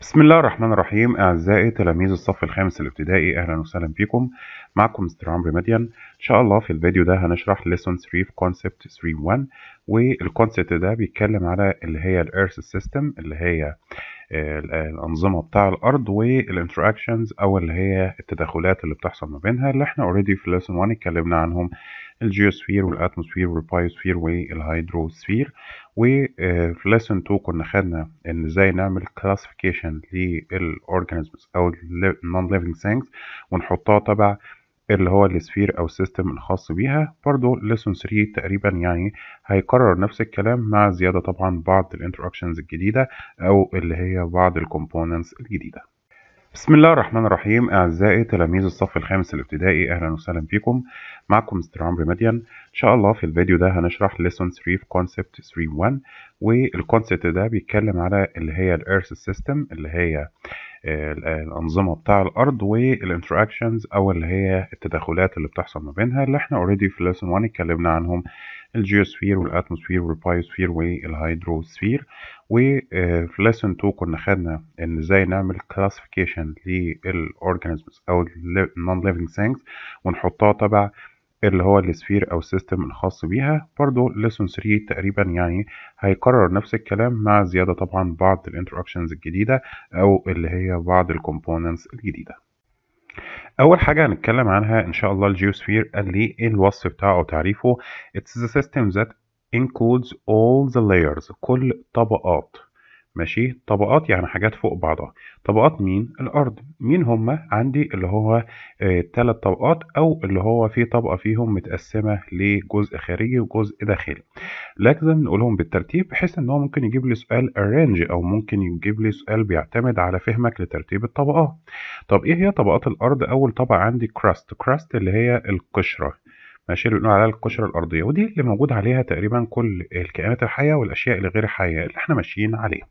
بسم الله الرحمن الرحيم أعزائي تلاميذ الصف الخامس الابتدائي أهلا وسهلا بكم معكم مستر عمرو مديان إن شاء الله في الفيديو ده هنشرح lesson 3 في concept 3.1 والكونسبت ده بيتكلم على اللي هي الايرث سيستم اللي هي آه، الأنظمة بتاع الأرض والانتراكشنز أو اللي هي التدخلات اللي بتحصل ما بينها اللي احنا اوريدي في lesson 1 اتكلمنا عنهم الجيوسفير والاتموسفير والبايوسفير والهيدروسفير وفي لسن 2 كنا خدنا ان ازاي نعمل كلاسيفيكيشن للاورجانيزمز او النون ليفنج ثينجز ونحطها تبع اللي هو السفير او السيستم الخاص بيها برضو لسن 3 تقريبا يعني هيكرر نفس الكلام مع زياده طبعا بعض الانتراكشنز الجديده او اللي هي بعض الكومبوننتس الجديده بسم الله الرحمن الرحيم أعزائي تلاميذ الصف الخامس الابتدائي أهلا وسهلا بكم معكم مستر عمرو مديان إن شاء الله في الفيديو ده هنشرح ليسون 3 في 3 3.1 والكونسبت ده بيتكلم على اللي هي الايرث سيستم اللي هي آه، الأنظمة بتاع الأرض والانتراكشنز أو اللي هي التدخلات اللي بتحصل ما بينها اللي احنا اوريدي في ليسون 1 اتكلمنا عنهم الجيوسفير والاتموسفير والبايوسفير والهيدروسفير وفي لسن 2 كنا خدنا ان ازاي نعمل كلاسيفيكيشن للاورجانيزمز او النون ليفنج ثينجز ونحطها تبع اللي هو السفير او السيستم الخاص بيها برضو لسن 3 تقريبا يعني هيكرر نفس الكلام مع زياده طبعا بعض الانتراكشنز الجديده او اللي هي بعض الكومبوننتس الجديده أول حاجة هنتكلم عنها إن شاء الله الجيوسفير قال لي إيه الوصف بتاعه أو تعريفه It's the system that includes all the layers كل طبقات. ماشي طبقات يعني حاجات فوق بعضها طبقات مين الارض مين هما عندي اللي هو ثلاث آه، طبقات او اللي هو في طبقه فيهم متقسمه لجزء خارجي وجزء داخلي لازم نقولهم بالترتيب بحيث ان هو ممكن يجيب لي سؤال الرينج او ممكن يجيب لي سؤال بيعتمد على فهمك لترتيب الطبقات طب ايه هي طبقات الارض اول طبقه عندي كراست كراست اللي هي القشره ماشي اللي بنقول عليها القشرة الأرضية ودي اللي موجود عليها تقريبا كل الكائنات الحية والأشياء الغير الحية اللي احنا ماشيين عليها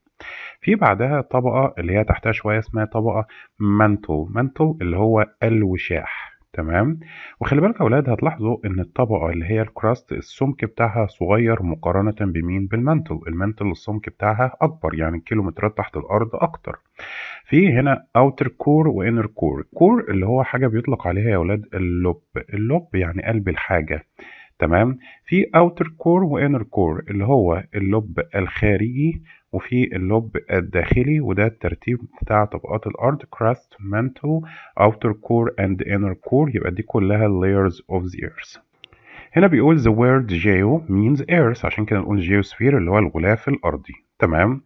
في بعدها طبقة اللي هي تحتها شوية اسمها طبقة مانتو مانتو اللي هو الوشاح تمام وخلي بالك يا اولاد هتلاحظوا ان الطبقه اللي هي الكراست السمك بتاعها صغير مقارنه بمين بالمانتل المانتل السمك بتاعها اكبر يعني الكيلومترات تحت الارض اكتر في هنا اوتر كور وانر كور كور اللي هو حاجه بيطلق عليها يا اولاد اللب اللب يعني قلب الحاجه تمام في اوتر كور وانر كور اللي هو اللب الخارجي وفي اللوب الداخلي وده الترتيب بتاع طبقات الأرض crust mantle outer core and inner core يبقى دي كلها layers of the earth هنا بيقول the word geo means earth عشان كده نقول geosphere اللي هو الغلاف الأرضي تمام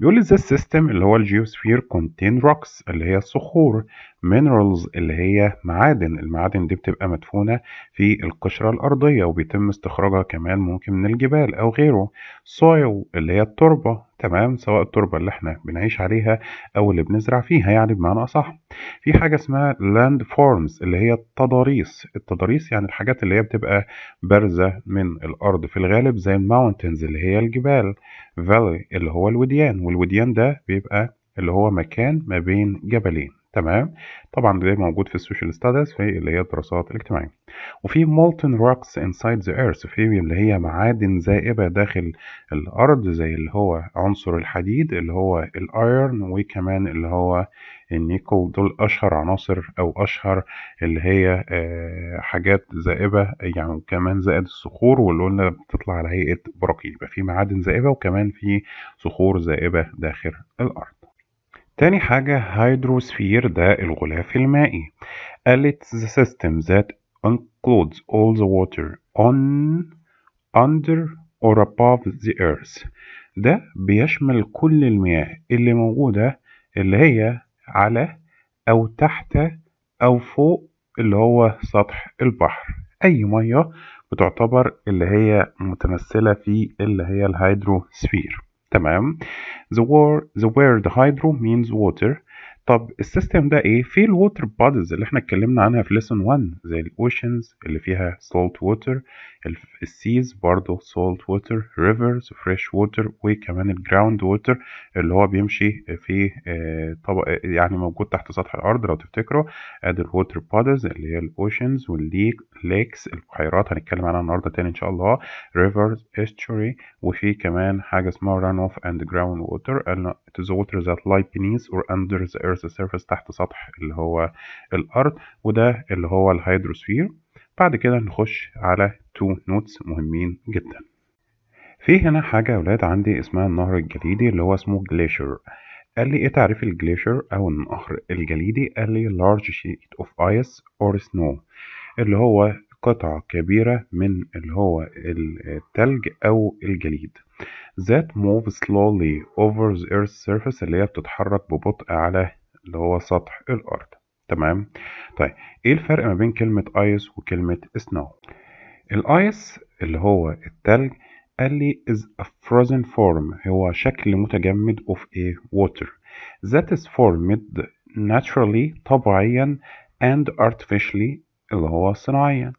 بيقول لي this system اللي هو الجيوسفير contain rocks اللي هي الصخور minerals اللي هي معادن المعادن دي بتبقى مدفونة في القشرة الأرضية وبيتم استخراجها كمان ممكن من الجبال أو غيره soil اللي هي التربة تمام سواء التربة اللي احنا بنعيش عليها أو اللي بنزرع فيها يعني بمعنى أصح في حاجة اسمها land forms اللي هي التضاريس التضاريس يعني الحاجات اللي هي بتبقى بارزة من الأرض في الغالب زي الماونتنز اللي هي الجبال valley اللي هو الوديان والوديان ده بيبقى اللي هو مكان ما بين جبلين تمام طبعا ده موجود في السوشيال ستاديز في اللي هي الدراسات الاجتماعية وفي مولتن روكس انسايد ذا ايرث في اللي هي معادن ذائبة داخل الأرض زي اللي هو عنصر الحديد اللي هو الايرن وكمان اللي هو النيكل دول أشهر عناصر أو أشهر اللي هي آه، حاجات ذائبة يعني وكمان زائد الصخور واللي قلنا بتطلع على هيئة براكين يبقى في معادن ذائبة وكمان في صخور ذائبة داخل الأرض تاني حاجة هيدروسفير ده الغلاف المائي قالت the system that includes all the water on under or above the earth ده بيشمل كل المياه اللي موجودة اللي هي على أو تحت أو فوق اللي هو سطح البحر أي مياه بتعتبر اللي هي متمثلة في اللي هي الهيدروسفير تمام eh? the word the word hydro means water طب السيستم ده ايه في الووتر بودز اللي احنا اتكلمنا عنها في ليسون 1 زي الاوشنز اللي فيها سولت ووتر السيز برضه سولت ووتر ريفرز فريش ووتر وكمان الجراوند ووتر اللي هو بيمشي في آه، طبق يعني موجود تحت سطح الارض لو تفتكروا ادي الووتر بودز اللي هي الاوشنز والليك ليكس البحيرات هنتكلم عنها النهارده تاني ان شاء الله ريفرز استوري وفي كمان حاجه اسمها ران اوف اند جراوند ووتر از ووتر ذات لاي بينيس اور اندر ذا ايرث سيرفيس تحت سطح اللي هو الارض وده اللي هو الهيدروسفير بعد كده نخش على تو نوتس مهمين جدا في هنا حاجة يا ولاد عندي اسمها النهر الجليدي اللي هو اسمه جليشر قال لي ايه تعريف الجليشر او النهر الجليدي قال لي large sheet of ice or snow اللي هو قطع كبيرة من اللي هو التلج أو الجليد that move slowly over the earth's surface اللي هي بتتحرك ببطء على اللي هو سطح الأرض تمام طيب إيه الفرق ما بين كلمة آيس وكلمة snow الآيس اللي هو التلج قال لي is a frozen form هو شكل متجمد of a water that is formed naturally طبيعيا and artificially اللي هو صناعيا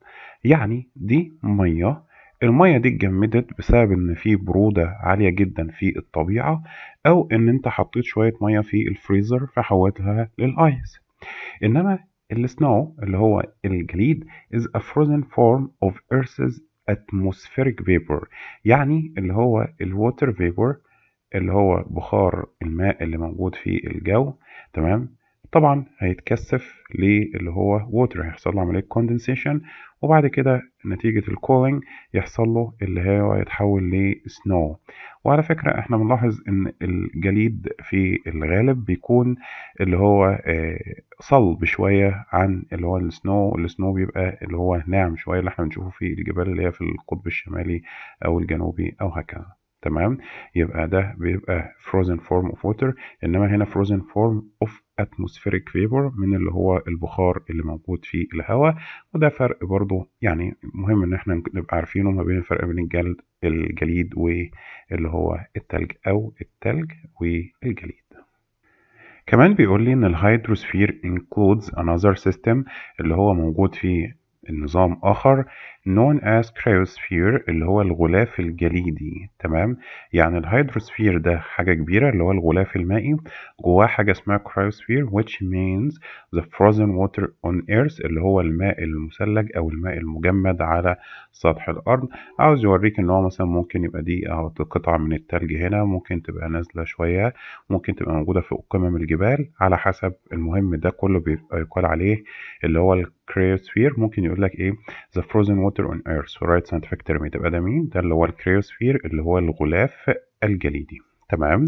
يعني دي مية المية دي اتجمدت بسبب ان في برودة عالية جدا في الطبيعة او ان انت حطيت شوية مية في الفريزر فحولتها للايس انما السنو اللي هو الجليد is a frozen form of earth's atmospheric vapor يعني اللي هو الwater vapor اللي هو بخار الماء اللي موجود في الجو تمام طبعا هيتكثف للي هو ووتر هيحصل له عمليه كوندنسيشن وبعد كده نتيجه الكولينج يحصل له اللي هو يتحول لسنو وعلى فكره احنا بنلاحظ ان الجليد في الغالب بيكون اللي هو آه، صلب شويه عن اللي هو السنو السنو بيبقى اللي هو ناعم شويه اللي احنا بنشوفه في الجبال اللي هي في القطب الشمالي او الجنوبي او هكذا تمام يبقى ده بيبقى frozen form of water انما هنا frozen form of اتموسفيريك فيبر من اللي هو البخار اللي موجود في الهواء وده فرق برضو يعني مهم ان احنا نبقى عارفينه ما بين الفرق بين الجلد الجليد واللي هو التلج او التلج والجليد كمان بيقول لي ان الهيدروسفير انكلودز انذر سيستم اللي هو موجود في النظام آخر known as cryosphere اللي هو الغلاف الجليدي تمام يعني الهيدروسفير ده حاجة كبيرة اللي هو الغلاف المائي جواه حاجة اسمها cryosphere which means the frozen water on earth اللي هو الماء المثلج أو الماء المجمد على سطح الأرض عاوز يوريك إن هو مثلا ممكن يبقى دي أو قطعة من التلج هنا ممكن تبقى نازلة شوية ممكن تبقى موجودة في قمم الجبال على حسب المهم ده كله بيبقى يقال عليه اللي هو الكريوسفير ممكن يقول لك ايه ذا فروزن ووتر اون ايرث رايت scientific term تبقى ده مين ده اللي هو الكريوسفير اللي هو الغلاف الجليدي تمام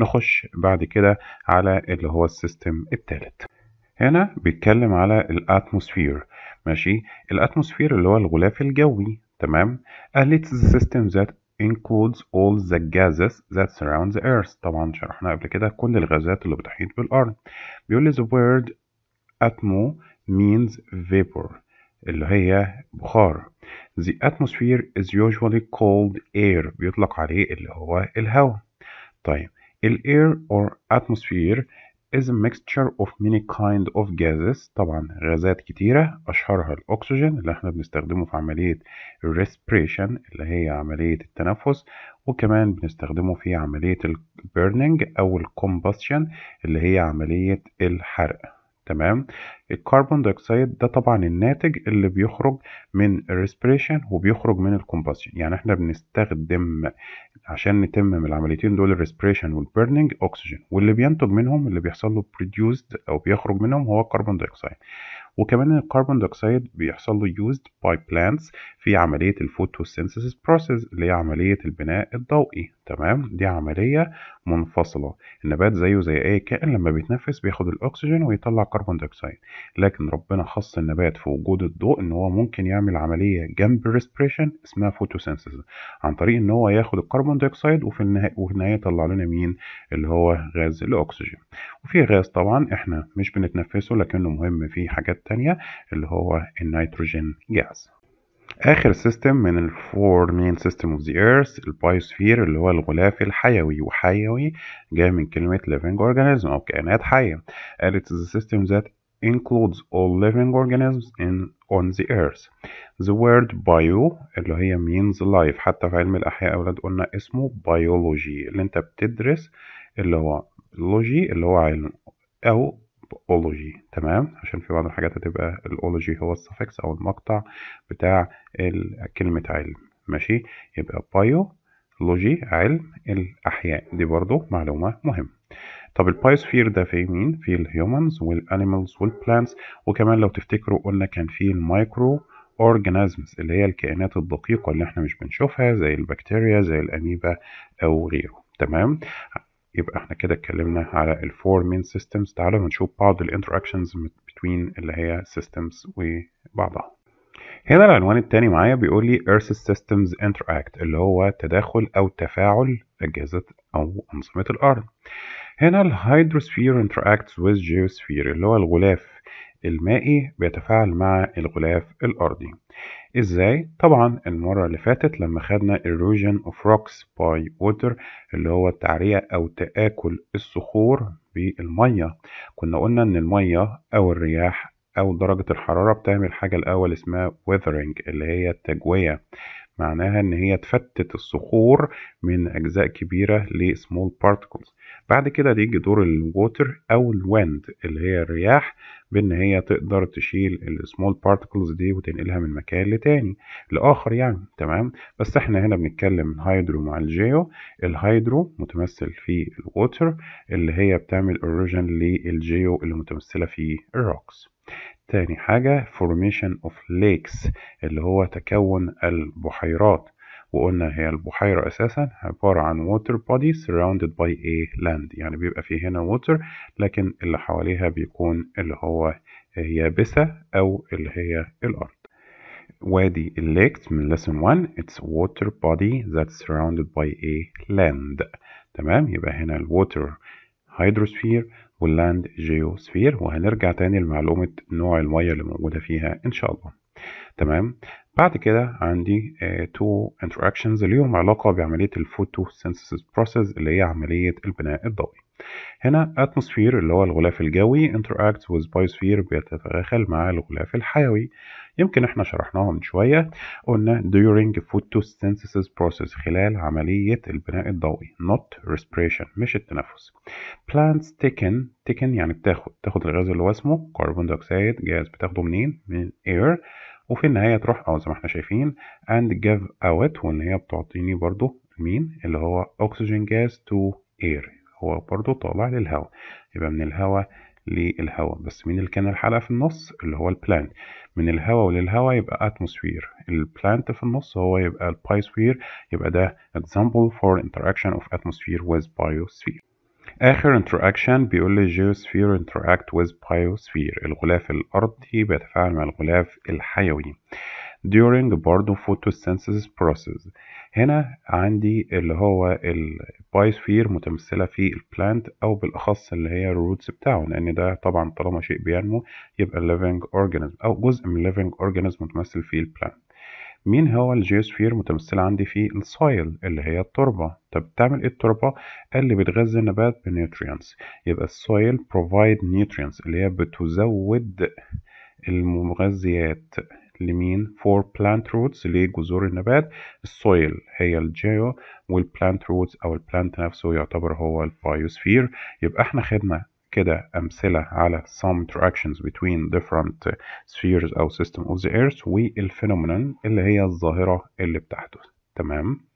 نخش بعد كده على اللي هو السيستم الثالث هنا بيتكلم على الاتموسفير ماشي الاتموسفير اللي هو الغلاف الجوي تمام it's the system that includes all the gases that surround the earth طبعا شرحنا قبل كده كل الغازات اللي بتحيط بالارض بيقول لي the word atmo means vapor اللي هي بخار The atmosphere is usually called air بيطلق عليه اللي هو الهواء طيب ال air or atmosphere is a mixture of many kind of gases طبعا غازات كتيرة أشهرها الأكسجين اللي احنا بنستخدمه في عملية respiration اللي هي عملية التنفس وكمان بنستخدمه في عملية ال burning أو ال combustion اللي هي عملية الحرق تمام الكربون دايوكسيد ده طبعا الناتج اللي بيخرج من الريسبيريشن وبيخرج من الكومباشن يعني احنا بنستخدم عشان نتمم العمليتين دول الريسبيريشن والبرنينج اكسجين واللي بينتج منهم اللي بيحصل له بروديوسد او بيخرج منهم هو الكربون دايوكسيد وكمان الكربون دايوكسيد بيحصل له يوزد باي بلانتس في عمليه الفوتوسينثيسيس بروسيس اللي هي عمليه البناء الضوئي تمام دي عملية منفصلة النبات زيه زي أي كائن لما بيتنفس بياخد الأكسجين ويطلع كربون ديوكسيد لكن ربنا خص النبات في وجود الضوء إن هو ممكن يعمل عملية جنب ريسبريشن اسمها فوتوسينثيسيس عن طريق إن هو ياخد الكربون ديوكسيد وفي النهاية وفي النهاية يطلع لنا مين اللي هو غاز الأكسجين وفي غاز طبعا إحنا مش بنتنفسه لكنه مهم في حاجات تانية اللي هو النيتروجين جاز آخر سيستم من الفور مين سيستم اوف ذا ايرث البايوسفير اللي هو الغلاف الحيوي وحيوي جاي من كلمة ليفينج اورجانيزم أو كائنات حية قال it is a system that includes all living organisms in on the earth the word bio اللي هي means life حتى في علم الأحياء أولاد قلنا اسمه biology اللي انت بتدرس اللي هو لوجي اللي هو علم أو اولوجي تمام عشان في بعض الحاجات هتبقى الاولوجي هو السفكس او المقطع بتاع كلمه علم ماشي يبقى بايو لوجي علم الاحياء دي برضو معلومه مهمه طب البايوسفير ده في مين في الهيومنز والانيمالز والبلانتس وكمان لو تفتكروا قلنا كان في المايكرو اورجانيزمز اللي هي الكائنات الدقيقه اللي احنا مش بنشوفها زي البكتيريا زي الاميبا او غيره تمام يبقى احنا كده اتكلمنا على الفور مين سيستمز تعالوا نشوف بعض الانتراكشنز بين اللي هي سيستمز وبعضها هنا العنوان التاني معايا بيقول لي Earth Systems Interact اللي هو تداخل أو تفاعل أجهزة أو أنظمة الأرض هنا Hydrosphere interacts with geosphere اللي هو الغلاف المائي بيتفاعل مع الغلاف الأرضي ازاي؟ طبعا المرة اللي فاتت لما خدنا erosion of rocks by water اللي هو التعرية أو تآكل الصخور بالمية كنا قلنا إن المية أو الرياح أو درجة الحرارة بتعمل حاجة الأول اسمها weathering اللي هي التجوية معناها ان هي تفتت الصخور من اجزاء كبيره لسمول بارتكلز بعد كده يجي دور الووتر او الويند اللي هي الرياح بان هي تقدر تشيل السمول بارتكلز دي وتنقلها من مكان لتاني لاخر يعني تمام بس احنا هنا بنتكلم من هيدرو مع الجيو الهيدرو متمثل في الووتر اللي هي بتعمل اوريجن للجيو اللي متمثله في الروكس تاني حاجة formation of lakes اللي هو تكون البحيرات وقلنا هي البحيرة أساسا عبارة عن water bodies surrounded by a land يعني بيبقى فيه هنا water لكن اللي حواليها بيكون اللي هو يابسة أو اللي هي الأرض وادي الليكس من lesson 1 it's water body that's surrounded by a land تمام يبقى هنا الwater hydrosphere واللاند جيوسفير وهنرجع تاني لمعلومة نوع المية اللي موجودة فيها إن شاء الله تمام بعد كده عندي تو آه، انتراكشنز اللي ليهم علاقة بعملية الفوتوسينثيسيس بروسيس اللي هي عملية البناء الضوئي هنا اتموسفير اللي هو الغلاف الجوي interacts with biosphere بيتداخل مع الغلاف الحيوي يمكن احنا شرحناها من شوية قلنا during photosynthesis process خلال عملية البناء الضوئي not respiration مش التنفس plants taken taken يعني بتاخد تاخد الغاز اللي هو اسمه كربون dioxide جاز بتاخده منين من air وفي النهاية تروح أو زي ما احنا شايفين and give out وإن هي بتعطيني برضو مين اللي هو oxygen gas to air هو برضه طالع للهواء يبقى من الهواء للهواء بس مين اللي كان الحلقة في النص اللي هو البلانت من الهواء للهواء يبقى اتموسفير البلانت في النص هو يبقى البايوسفير يبقى ده example for interaction of atmosphere with biosphere آخر interaction بيقول لي geosphere interact with biosphere الغلاف الأرضي بيتفاعل مع الغلاف الحيوي during برضه photosynthesis process هنا عندي اللي هو البايوسفير متمثلة في البلانت أو بالأخص اللي هي الروتس بتاعه لأن ده طبعا طالما شيء بينمو يبقى living organism أو جزء من living organism متمثل في البلانت مين هو الجيوسفير متمثلة عندي في السويل اللي هي التربة طب بتعمل ايه التربة اللي بتغذي النبات بنيوترينتس يبقى السويل provide nutrients اللي هي بتزود المغذيات لمين؟ for plant roots لجذور النبات السويل هي الجيو والبلانت روتس أو البلانت نفسه يعتبر هو البايوسفير يبقى احنا خدنا كده أمثلة على some interactions between different spheres أو system of the earth والphenomenon اللي هي الظاهرة اللي بتحدث تمام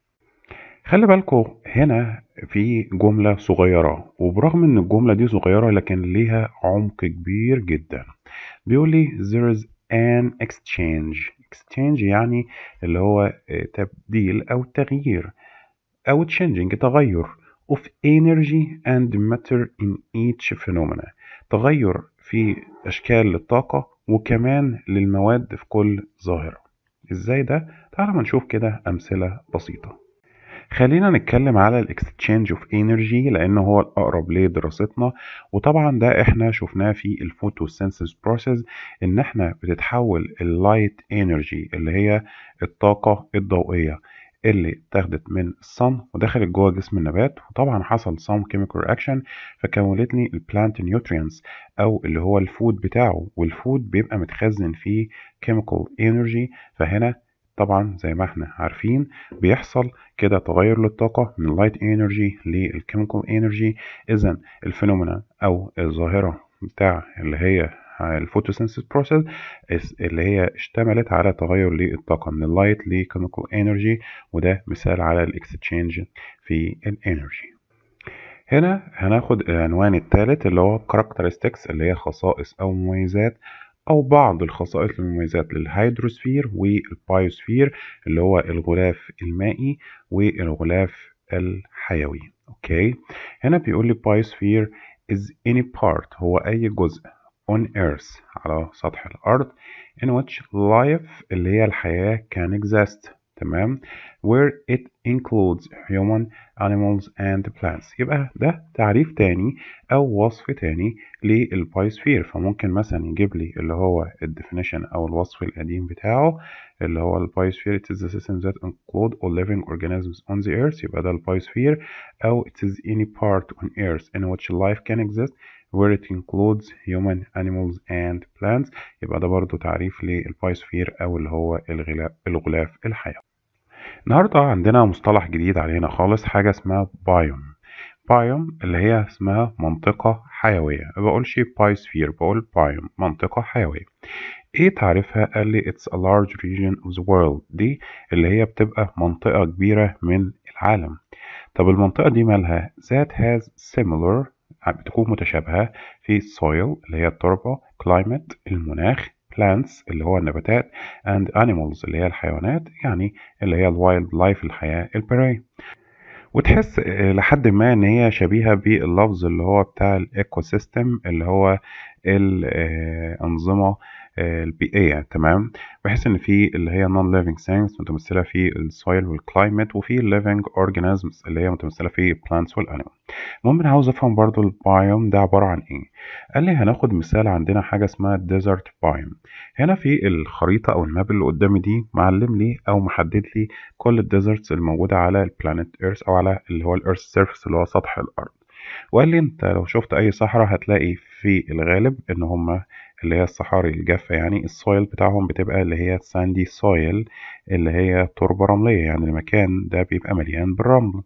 خلي بالكو هنا في جملة صغيرة وبرغم ان الجملة دي صغيرة لكن ليها عمق كبير جدا بيقول لي there is an exchange exchange يعني اللي هو آه، تبديل أو تغيير أو changing تغير of energy and matter in each phenomena تغير في أشكال الطاقة وكمان للمواد في كل ظاهرة ازاي ده؟ تعالوا نشوف كده أمثلة بسيطة خلينا نتكلم على الاكستشينج اوف انرجي لانه هو الاقرب لدراستنا وطبعا ده احنا شفناه في الفوتوسينثيس بروسيس ان احنا بتتحول اللايت انرجي اللي هي الطاقه الضوئيه اللي اتاخدت من الصن ودخلت جوه جسم النبات وطبعا حصل صن كيميكال رياكشن فكونت لي البلانت nutrients او اللي هو الفود بتاعه والفود بيبقى متخزن فيه كيميكال انرجي فهنا طبعا زي ما احنا عارفين بيحصل كده تغير للطاقة من light energy للchemical energy اذا الفينومينا او الظاهرة بتاع اللي هي الفوتوسينثيس بروسيس اللي هي اشتملت على تغير للطاقة من اللايت لكيميكال انرجي وده مثال على الاكستشينج في الانرجي هنا هناخد العنوان الثالث اللي هو characteristics اللي هي خصائص او مميزات أو بعض الخصائص المميزات للهيدروسفير والبايوسفير اللي هو الغلاف المائي والغلاف الحيوي أوكي هنا بيقول لي بايوسفير is any part هو أي جزء on earth على سطح الأرض in which life اللي هي الحياة can exist تمام where it includes human animals and plants يبقى ده تعريف تاني او وصف تاني للبايوسفير فممكن مثلا يجيب لي اللي هو الديفينيشن او الوصف القديم بتاعه اللي هو البايوسفير it is the system that includes all living organisms on the earth يبقى ده البايوسفير او it is any part on earth in which life can exist where it includes human animals and plants يبقى ده برضو تعريف للبايسفير أو اللي هو الغلاف الحيوي النهاردة عندنا مصطلح جديد علينا خالص حاجة اسمها بايوم بايوم اللي هي اسمها منطقة حيوية ما بقولش بايسفير بقول بايوم منطقة حيوية ايه تعريفها قال لي it's a large region of the world دي اللي هي بتبقى منطقة كبيرة من العالم طب المنطقة دي مالها that has similar بتكون متشابهة في soil اللي هي التربة climate المناخ plants اللي هو النباتات and animals اللي هي الحيوانات يعني اللي هي الوايلد لايف الحياة البرية وتحس لحد ما ان هي شبيهة باللفظ اللي هو بتاع الايكو سيستم اللي هو الانظمة آه، آه، البيئيه تمام بحيث ان في اللي هي نون ليفنج ثينجز متمثله في السويل والكلايمت وفي الليفنج اورجانيزمز اللي هي متمثله في البلانتس والانيمال المهم انا عاوز افهم برضو البايوم ده عباره عن ايه قال لي هناخد مثال عندنا حاجه اسمها ديزرت بايوم هنا في الخريطه او الماب اللي قدامي دي معلم لي او محدد لي كل الديزرتس الموجوده على البلانيت ايرث او على اللي هو الايرث سيرفيس اللي هو سطح الارض وقال لي انت لو شفت اي صحراء هتلاقي في الغالب ان هما اللي هي الصحاري الجافة يعني السويل بتاعهم بتبقى اللي هي ساندي سويل اللي هي تربة رملية يعني المكان ده بيبقى مليان بالرمل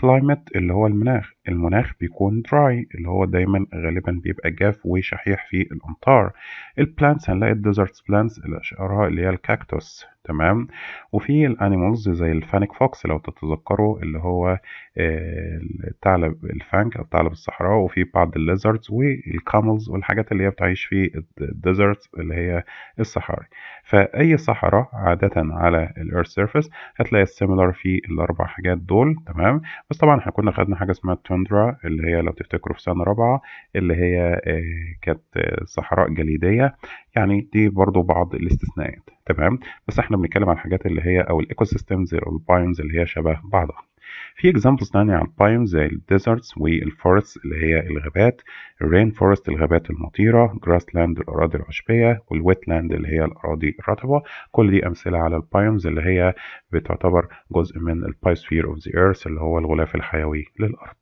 climate اللي هو المناخ المناخ بيكون دراي اللي هو دايما غالبا بيبقى جاف وشحيح في الأمطار البلانتس هنلاقي الديزرت بلانتس الأشقرها اللي هي الكاكتوس تمام وفي الانيمالز زي الفانك فوكس لو تتذكروا اللي هو آه، الثعلب الفانك او ثعلب الصحراء وفي بعض الليزردز والكاملز والحاجات اللي هي بتعيش في الديزرت اللي هي الصحاري فاي صحراء عاده على الايرث سيرفيس هتلاقي السيميلار في الاربع حاجات دول تمام بس طبعا احنا كنا خدنا حاجه اسمها التندرا اللي هي لو تفتكروا في سنه رابعه اللي هي آه، كانت آه، صحراء جليديه يعني دي برضو بعض الاستثناءات تمام بس احنا بنتكلم عن الحاجات اللي هي او الايكو سيستمز او الباينز اللي هي شبه بعضها في examples تانية عن biomes زي الديزرتس forests اللي هي الغابات الرين فورست الغابات المطيرة grassland الأراضي العشبية wetland اللي هي الأراضي الرطبة كل دي أمثلة على biomes اللي هي بتعتبر جزء من biosphere of the earth اللي هو الغلاف الحيوي للأرض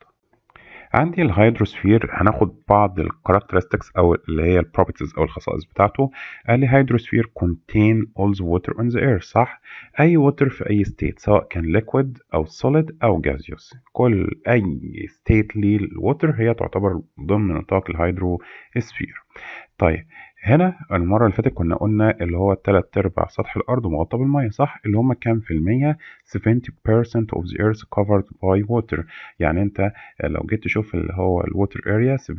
عندي الهيدروسفير هناخد بعض الكاركترستكس او اللي هي البروبرتيز او الخصائص بتاعته قال لي هيدروسفير كونتين اول ذا ووتر اون ذا اير صح اي ووتر في اي ستيت سواء كان ليكويد او سوليد او جازيوس كل اي ستيت للووتر هي تعتبر ضمن نطاق الهيدروسفير طيب هنا المرة اللي فاتت كنا قلنا اللي هو تلات أرباع سطح الأرض مغطى بالمية صح؟ اللي هما كام في المية؟ 70% of the earth covered by water يعني أنت لو جيت تشوف اللي هو water اريا 70%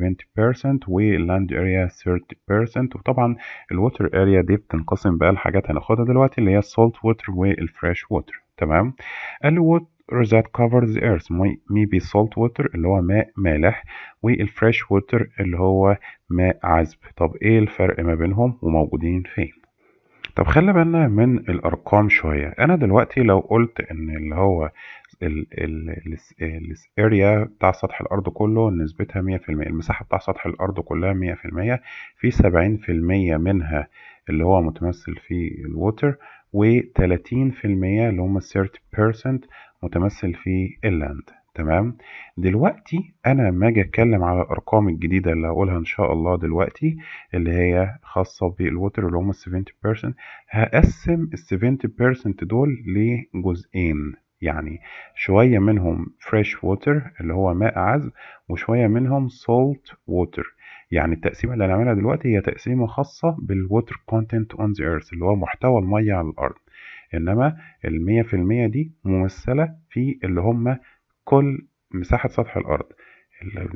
land اريا 30% وطبعا water اريا دي بتنقسم بقى لحاجات هناخدها دلوقتي اللي هي السولت ووتر والفريش ووتر تمام؟ قال water that covers the earth may be salt water اللي هو ماء مالح والفريش water اللي هو ماء عذب طب ايه الفرق ما بينهم وموجودين فين طب خلي بالنا من الارقام شويه انا دلوقتي لو قلت ان اللي هو الاريا بتاع سطح الارض كله نسبتها 100% المساحه بتاع سطح الارض كلها 100% في 70% منها اللي هو متمثل في الووتر و30% اللي هم 30% متمثل في اللاند تمام دلوقتي انا ما اجي اتكلم على الارقام الجديده اللي هقولها ان شاء الله دلوقتي اللي هي خاصه بالووتر اللي هم 70% هقسم ال 70% دول لجزئين يعني شويه منهم فريش ووتر اللي هو ماء عذب وشويه منهم سولت ووتر يعني التقسيمه اللي هنعملها دلوقتي هي تقسيمه خاصه بالووتر كونتنت اون ذا ايرث اللي هو محتوى الميه على الارض انما المية في المية دي ممثلة في اللي هم كل مساحة سطح الارض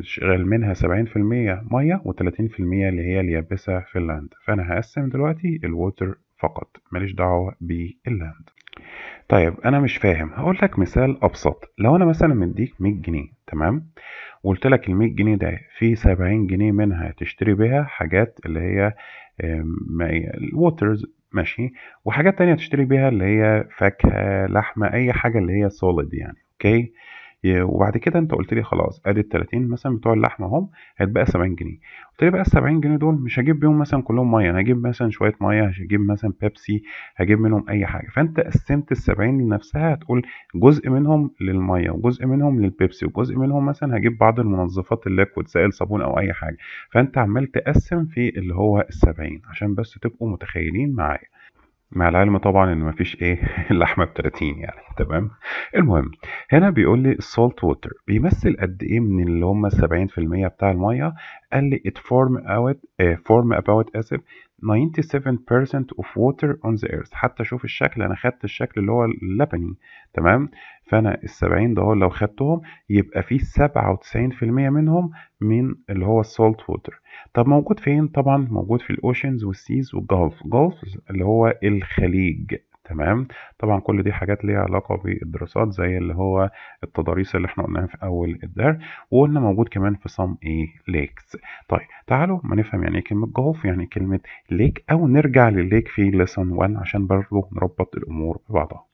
شغال منها سبعين في المية مية وتلاتين في المية اللي هي اليابسة في اللاند فأنا هقسم دلوقتي الووتر فقط ماليش دعوة باللاند طيب أنا مش فاهم هقول لك مثال أبسط لو أنا مثلا مديك مية جنيه تمام وقلت لك المية جنيه ده في سبعين جنيه منها تشتري بيها حاجات اللي هي الووترز ماشي وحاجات تانية تشتري بيها اللي هي فاكهة لحمة أي حاجة اللي هي سوليد يعني أوكي آه، وبعد كده انت قلت لي خلاص ادي ال 30 مثلا بتوع اللحمه اهم هتبقى 70 جنيه قلت لي بقى ال 70 جنيه دول مش هجيب بيهم مثلا كلهم ميه انا هجيب مثلا شويه ميه هجيب مثلا بيبسي هجيب منهم اي حاجه فانت قسمت ال 70 لنفسها هتقول جزء منهم للميه وجزء منهم للبيبسي وجزء منهم مثلا هجيب بعض المنظفات الليكويد سائل صابون او اي حاجه فانت عمال تقسم في اللي هو ال 70 عشان بس تبقوا متخيلين معايا مع العلم طبعا ان مفيش ايه اللحمه ب 30 يعني تمام المهم هنا بيقول لي السولت ووتر بيمثل قد ايه من اللي هم 70% بتاع الميه قال لي it form eh, about acid 97% of water on the earth حتى شوف الشكل انا خدت الشكل اللي هو اللبني تمام فانا السبعين دول لو خدتهم يبقى في 97% منهم من اللي هو السولت ووتر طب موجود فين طبعا موجود في الاوشنز والسيز والجولف جولف اللي هو الخليج تمام طبعا كل دي حاجات ليها علاقة بالدراسات زي اللي هو التضاريس اللي احنا قلناها في أول الدرس وقلنا موجود كمان في some ايه ليكس طيب تعالوا ما نفهم يعني ايه كلمة جولف يعني كلمة ليك أو نرجع للليك في ليسون 1 عشان برضه نربط الأمور ببعضها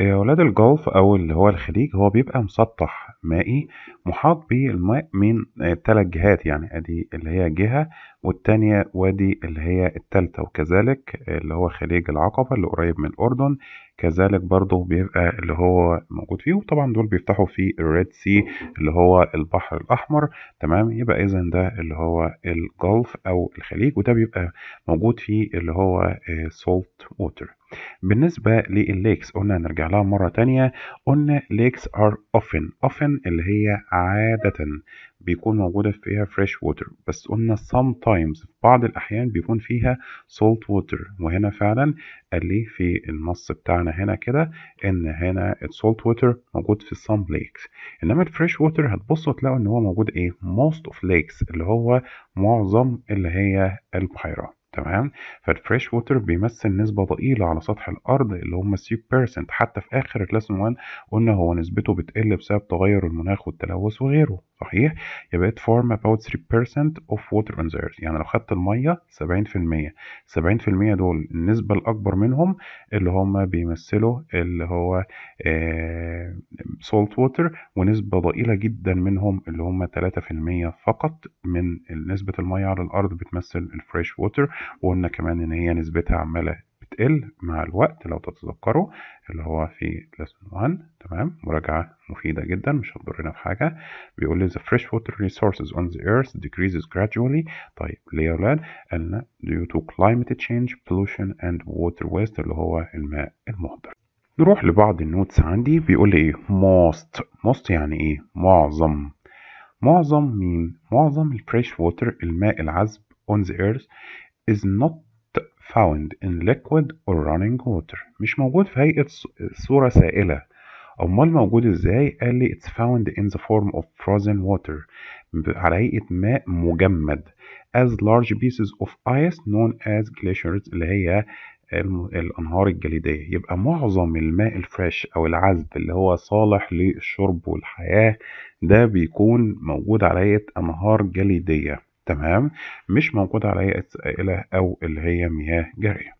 آه، ولاد الجولف او اللي هو الخليج هو بيبقى مسطح مائي محاط بالماء من ثلاث آه، تلات جهات يعني ادي اللي هي جهة والتانية وادي اللي هي التالتة وكذلك اللي هو خليج العقبة اللي قريب من الأردن كذلك برضه بيبقى اللي هو موجود فيه وطبعا دول بيفتحوا في الريد سي اللي هو البحر الأحمر تمام يبقى إذا ده اللي هو الجولف أو الخليج وده بيبقى موجود فيه اللي هو سولت آه، ووتر بالنسبة للليكس قلنا نرجع لها مرة تانية قلنا ليكس ار اوفن اوفن اللي هي عادة بيكون موجودة فيها فريش ووتر بس قلنا sometimes في بعض الأحيان بيكون فيها salt water وهنا فعلا قال لي في النص بتاعنا هنا كده إن هنا salt ووتر موجود في some lakes إنما الفريش ووتر هتبصوا تلاقوا إن هو موجود إيه most of lakes اللي هو معظم اللي هي البحيرات تمام فالفريش ووتر بيمثل نسبة ضئيلة على سطح الأرض اللي هم 6% حتى في آخر الليسن 1 قلنا هو نسبته بتقل بسبب تغير المناخ والتلوث وغيره صحيح يبقى it form about 3% of water on يعني لو خدت المية 70% 70% دول النسبة الأكبر منهم اللي هم بيمثلوا اللي هو آه salt water ونسبة ضئيلة جدا منهم اللي هم 3% فقط من نسبة المية على الأرض بتمثل الفريش ووتر وقلنا كمان إن هي نسبتها عمالة بتقل مع الوقت لو تتذكروا اللي هو في lesson 1 تمام مراجعة مفيدة جدا مش هتضرنا في حاجة بيقول لي the fresh water resources on the earth decreases gradually طيب ليه يا ولاد؟ قالنا due to climate change pollution and water waste اللي هو الماء المهدر نروح لبعض النوتس عندي بيقول لي ايه most most يعني ايه معظم معظم مين معظم الفريش ووتر الماء العذب on the earth is not found in liquid or running water مش موجود في هيئة صورة سائلة أمال موجود إزاي؟ قال لي it's found in the form of frozen water على هيئة ماء مجمد as large pieces of ice known as glaciers اللي هي الأنهار الجليدية يبقى معظم الماء الفريش أو العذب اللي هو صالح للشرب والحياة ده بيكون موجود على هيئة أنهار جليدية تمام مش موجودة على اي سائله او اللي هي مياه جاريه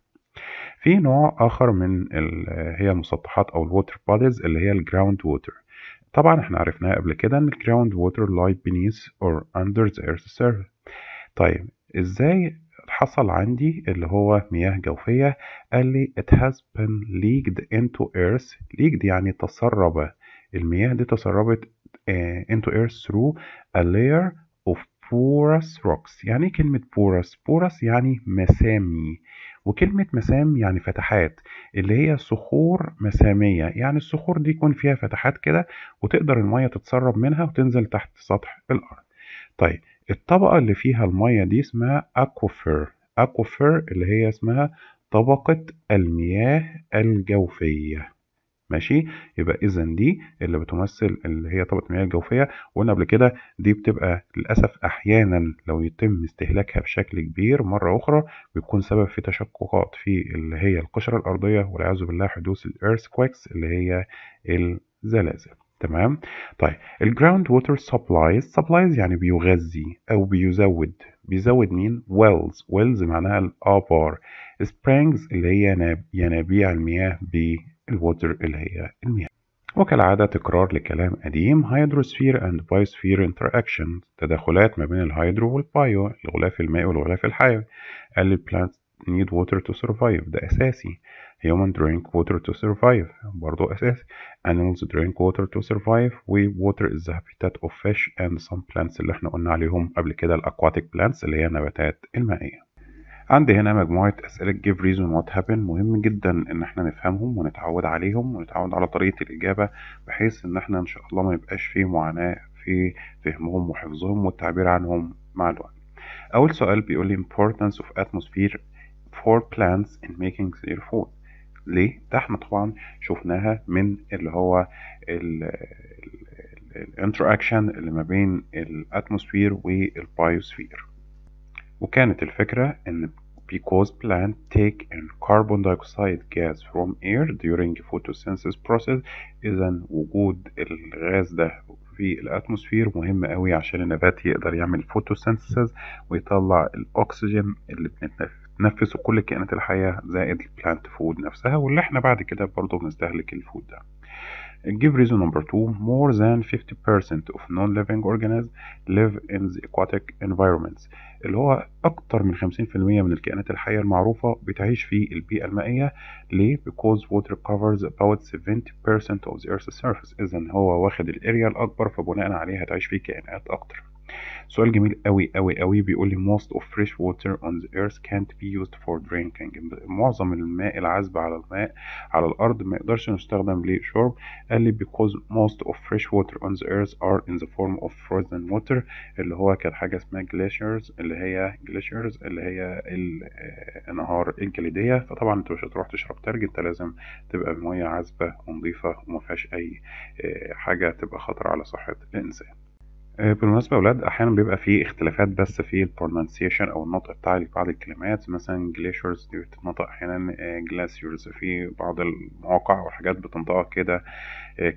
في نوع اخر من هي المسطحات او الووتر بوديز اللي هي الجراوند ووتر طبعا احنا عرفناها قبل كده ان الجراوند ووتر لاي بينيس اور اندر ذا ايرث سيرفيس طيب ازاي حصل عندي اللي هو مياه جوفية قال لي it has been leaked into earth leaked يعني تسرب المياه دي تسربت آه، into earth through a layer of porous rocks يعني ايه كلمة porous؟ porous يعني مسامي وكلمة مسام يعني فتحات اللي هي صخور مسامية يعني الصخور دي يكون فيها فتحات كده وتقدر المية تتسرب منها وتنزل تحت سطح الأرض طيب الطبقة اللي فيها المية دي اسمها أكوفر أكوفر اللي هي اسمها طبقة المياه الجوفية ماشي يبقى اذا دي اللي بتمثل اللي هي طبقه المياه الجوفيه وقلنا قبل كده دي بتبقى للاسف احيانا لو يتم استهلاكها بشكل كبير مره اخرى بيكون سبب في تشققات في اللي هي القشره الارضيه والعياذ بالله حدوث الايرثكويكس اللي هي الزلازل تمام طيب الجراوند ووتر سبلايز سبلايز يعني بيغذي او بيزود بيزود مين ويلز ويلز معناها الابار سبرينجز اللي هي ينابيع المياه ب الووتر اللي هي المياه وكالعادة تكرار لكلام قديم هيدروسفير اند بايوسفير انتراكشن تداخلات ما بين الهيدرو والبايو الغلاف المائي والغلاف الحيوي قال البلانت need water to survive ده أساسي human drink water to survive برضه أساسي animals drink water to survive و water is the habitat of fish and some plants اللي احنا قلنا عليهم قبل كده الأكواتيك plants اللي هي النباتات المائية عندي هنا مجموعة أسئلة give reason what happened مهم جدا إن احنا نفهمهم ونتعود عليهم ونتعود على طريقة الإجابة بحيث إن احنا إن شاء الله ما يبقاش فيه معاناة في فهمهم وحفظهم والتعبير عنهم مع الوقت أول سؤال بيقول لي importance of atmosphere for plants in making their food ليه؟ ده احنا طبعا شفناها من اللي هو الانتراكشن اللي ما بين الاتموسفير والبايوسفير وكانت الفكرة إن because plant take in carbon dioxide gas from air during photosynthesis process إذا وجود الغاز ده في الأتموسفير مهم أوي عشان النبات يقدر يعمل photosynthesis ويطلع الأكسجين اللي نفسه كل الكائنات الحية زائد البلانت فود نفسها واللي احنا بعد كده برضه بنستهلك الفود ده give reason number two more than 50% of non-living organisms live in the aquatic environments اللي هو أكتر من 50% من الكائنات الحية المعروفة بتعيش في البيئة المائية ليه؟ because water covers about 70% of the earth's surface إذا هو واخد الاريا الأكبر فبناء عليها تعيش فيه كائنات أكتر سؤال جميل قوي قوي قوي بيقول لي most of fresh water on the earth can't be used for drinking معظم الماء العذب على الماء على الارض ما يقدرش نستخدم ليه شرب قال لي because most of fresh water on the earth are in the form of frozen water اللي هو كان حاجه اسمها glaciers اللي هي glaciers اللي هي الانهار آه، الجليديه فطبعا انت مش هتروح تشرب تلج انت لازم تبقى بميه عذبه ونظيفه وما فيهاش اي آه، حاجه تبقى خطر على صحه الانسان آه، بالمناسبة أولاد أحيانا بيبقى في اختلافات بس في pronunciation أو النطق بتاع بعض الكلمات مثلا glaciers دي بتتنطق أحيانا آه، glaciers في بعض المواقع أو حاجات بتنطقها كده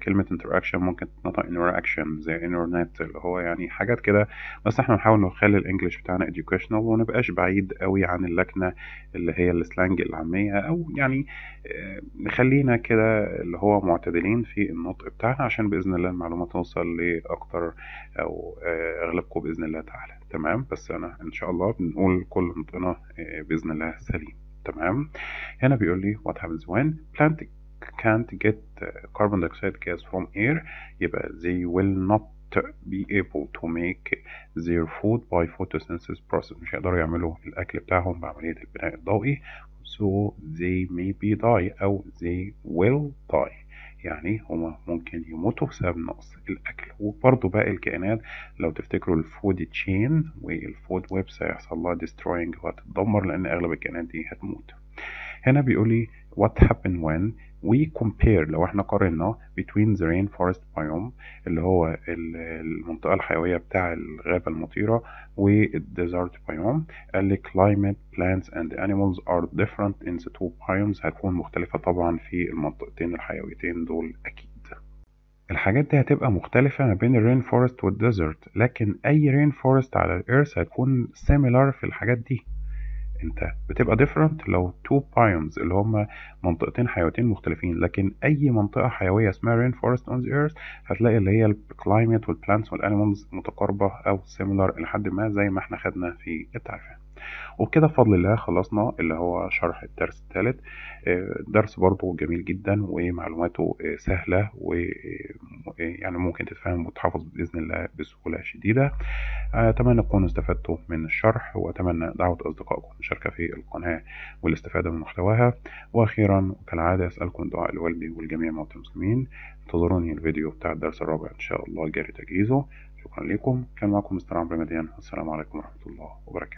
كلمه انتراكشن ممكن تتنطق انتراكشن زي انترنت اللي هو يعني حاجات كده بس احنا بنحاول نخلي الانجليش بتاعنا educational ونبقاش بعيد قوي عن اللكنه اللي هي السلانج العاميه او يعني آه، نخلينا كده اللي هو معتدلين في النطق بتاعنا عشان باذن الله المعلومه توصل لاكتر او آه، اغلبكم باذن الله تعالى تمام بس انا ان شاء الله بنقول كل نطقنا آه، باذن الله سليم تمام هنا بيقول لي what happens when planting can't get uh, carbon dioxide gas from air يبقى they will not be able to make their food by photosynthesis process مش هيقدروا يعملوا الأكل بتاعهم بعملية البناء الضوئي so they may be die أو they will die يعني هما ممكن يموتوا بسبب نقص الأكل وبرضه باقي الكائنات لو تفتكروا الفود تشين والفود ويبس هيحصل لها destroying وهتتدمر لأن أغلب الكائنات دي هتموت هنا بيقولي what happen when we compare لو احنا قارناه between the rainforest biome اللي هو المنطقة الحيوية بتاع الغابة المطيرة والديزرت biome قال لي climate plants and animals are different in the two biomes هتكون مختلفة طبعا في المنطقتين الحيويتين دول أكيد الحاجات دي هتبقى مختلفة ما بين الرين فورست والديزرت لكن أي رين فورست على الإيرث هتكون سيميلار في الحاجات دي انت بتبقى ديفرنت لو تو بايومز اللي هما منطقتين حيويتين مختلفين لكن اي منطقة حيوية اسمها rainforest on the earth هتلاقي اللي هي الكلايمت والبلانتس والانيمالز متقاربة او similar لحد ما زي ما احنا خدنا في التعريفات وبكده بفضل الله خلصنا اللي هو شرح الدرس الثالث آه، درس برضو جميل جدا ومعلوماته آه، سهلة ويعني آه، ممكن تتفهم وتحافظ بإذن الله بسهولة شديدة أتمنى تكونوا استفدتوا من الشرح وأتمنى دعوة أصدقائكم المشاركة في القناة والاستفادة من محتواها وأخيرا كالعادة أسألكم دعاء الوالدي والجميع موت المسلمين انتظروني الفيديو بتاع الدرس الرابع إن شاء الله جاري تجهيزه شكرا لكم كان معكم مستر عمرو مديان والسلام عليكم ورحمة الله وبركاته